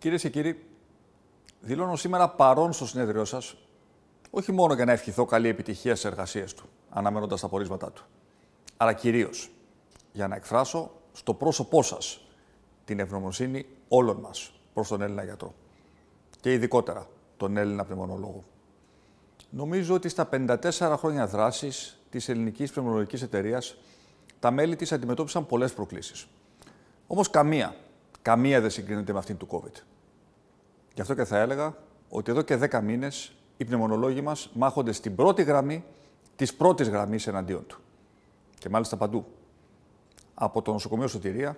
Κυρίες και κύριοι, δηλώνω σήμερα παρόν στο συνέδριό σας, όχι μόνο για να ευχηθώ καλή επιτυχία στις εργασίες του, αναμένοντας τα πορίσματά του, αλλά κυρίως για να εκφράσω στο πρόσωπό σας την ευγνωμοσύνη όλων μας προς τον Έλληνα γιατρό και ειδικότερα τον Έλληνα πνευμονολόγο. Νομίζω ότι στα 54 χρόνια δράσης της Ελληνικής Πνευμονολογικής Εταιρείας, τα μέλη της αντιμετώπισαν πολλές προκλήσεις. Όμως καμία καμία δεν συγκρίνεται με αυτήν του COVID. Γι' αυτό και θα έλεγα ότι εδώ και 10 μήνες οι πνευμονολόγοι μας μάχονται στην πρώτη γραμμή της πρώτης γραμμής εναντίον του. Και μάλιστα παντού. Από το νοσοκομείο Σωτηρία,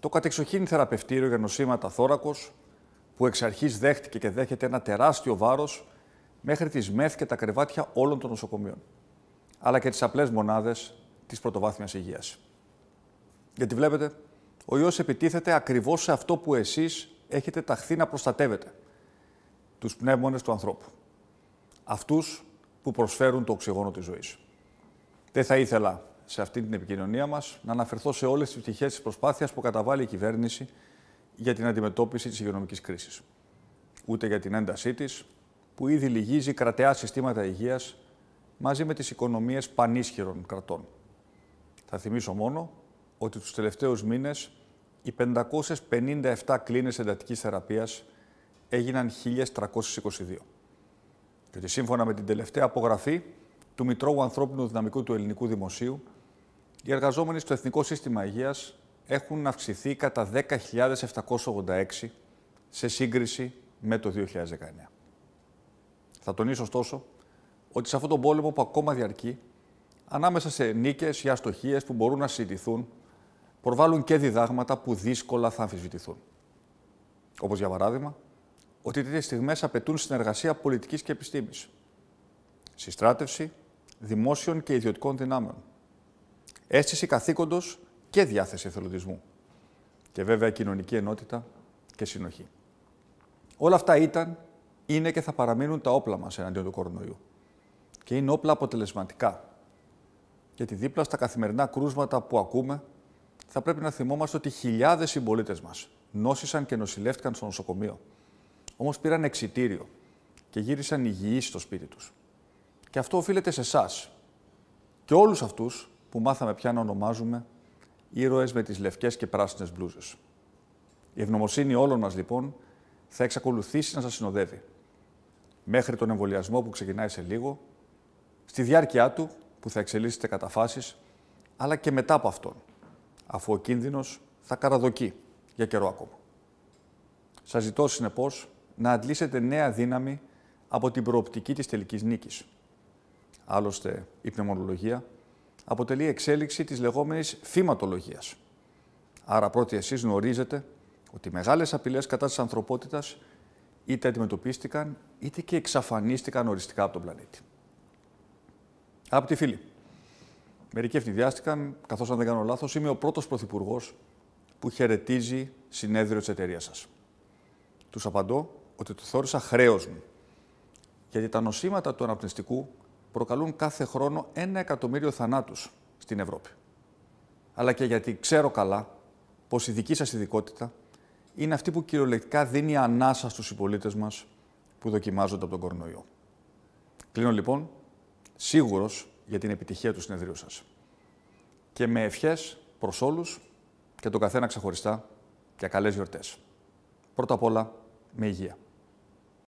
το κατεξοχήν θεραπευτήριο για νοσήματα θώρακο, που εξ αρχής δέχτηκε και δέχεται ένα τεράστιο βάρος μέχρι τις ΜΕΘ και τα κρεβάτια όλων των νοσοκομείων, αλλά και τις απλές μονάδες της πρωτοβάθμιας υγείας. Γιατί βλέπετε, ο ιός επιτίθεται ακριβώς σε αυτό που εσείς έχετε ταχθεί να προστατεύετε. Τους πνεύμονες του ανθρώπου. Αυτούς που προσφέρουν το οξυγόνο της ζωής. Δεν θα ήθελα σε αυτή την επικοινωνία μας να αναφερθώ σε όλες τις πτυχές της προσπάθειας που καταβάλει η κυβέρνηση για την αντιμετώπιση της υγειονομικής κρίσης. Ούτε για την έντασή της, που ήδη λυγίζει κρατεά συστήματα υγείας μαζί με τις οικονομίες πανίσχυρων κρατών. Θα θυμίσω μόνο ότι τους τελευταίους μήνες οι 557 κλίνες εντατικής θεραπείας έγιναν 1.322. Και ότι σύμφωνα με την τελευταία απογραφή του Μητρώου Ανθρώπινου Δυναμικού του Ελληνικού Δημοσίου, οι εργαζόμενοι στο Εθνικό Σύστημα Υγείας έχουν αυξηθεί κατά 10.786 σε σύγκριση με το 2019. Θα τονίσω ωστόσο ότι σε αυτόν τον πόλεμο που ακόμα διαρκεί, ανάμεσα σε νίκες ή αστοχίες που μπορούν να συζητηθούν, προβάλλουν και διδάγματα που δύσκολα θα αμφισβητηθούν. Όπως για παράδειγμα, ότι τέτοιες στιγμές απαιτούν συνεργασία πολιτικής και επιστήμης, συστράτευση δημόσιων και ιδιωτικών δυνάμεων, αίσθηση καθήκοντος και διάθεση εθελοντισμού και βέβαια κοινωνική ενότητα και συνοχή. Όλα αυτά ήταν, είναι και θα παραμείνουν τα όπλα μας εναντίον του κορονοϊού. Και είναι όπλα αποτελεσματικά. Γιατί δίπλα στα καθημερινά κρούσματα που ακούμε θα πρέπει να θυμόμαστε ότι χιλιάδες συμπολίτες μας νόσησαν και νοσηλεύτηκαν στο νοσοκομείο. Όμως πήραν εξητήριο και γύρισαν υγιείς στο σπίτι τους. Και αυτό οφείλεται σε εσάς. Και όλους αυτούς που μάθαμε πια να ονομάζουμε ήρωες με τις λευκές και πράσινες μπλούζες. Η ευγνωμοσύνη όλων μας, λοιπόν, θα εξακολουθήσει να σας συνοδεύει. Μέχρι τον εμβολιασμό που ξεκινάει σε λίγο, στη διάρκεια του που θα εξελίσσεται κατά φάσεις, αλλά και μετά από αυτόν αφού ο κίνδυνος θα καραδοκεί για καιρό ακόμα. Σας ζητώ συνεπώς να αντλήσετε νέα δύναμη από την προοπτική της τελικής νίκης. Άλλωστε, η πνευμονολογία αποτελεί εξέλιξη της λεγόμενης φηματολογίας. Άρα πρώτοι εσείς γνωρίζετε ότι μεγάλες απειλές κατά της ανθρωπότητας είτε αντιμετωπίστηκαν είτε και εξαφανίστηκαν οριστικά από τον πλανήτη. Από τη φίλη. Μερικοί ευνηδιάστηκαν, καθώς αν δεν κάνω λάθος, είμαι ο πρώτος πρωθυπουργός που χαιρετίζει συνέδριο της εταιρείας σας. Τους απαντώ ότι το θεώρησα χρέος μου. Γιατί τα νοσήματα του αναπνευστικού προκαλούν κάθε χρόνο ένα εκατομμύριο θανάτους στην Ευρώπη. Αλλά και γιατί ξέρω καλά πως η δική σας ειδικότητα είναι αυτή που κυριολεκτικά δίνει ανάσα στους συμπολίτες μας που δοκιμάζονται από τον κορονοϊό. Κλείνω λοιπόν σίγουρος για την επιτυχία του συνεδρίου σας. Και με ευχές προς όλους και τον καθένα ξεχωριστά για καλές γιορτές. Πρώτα απ' όλα, με υγεία.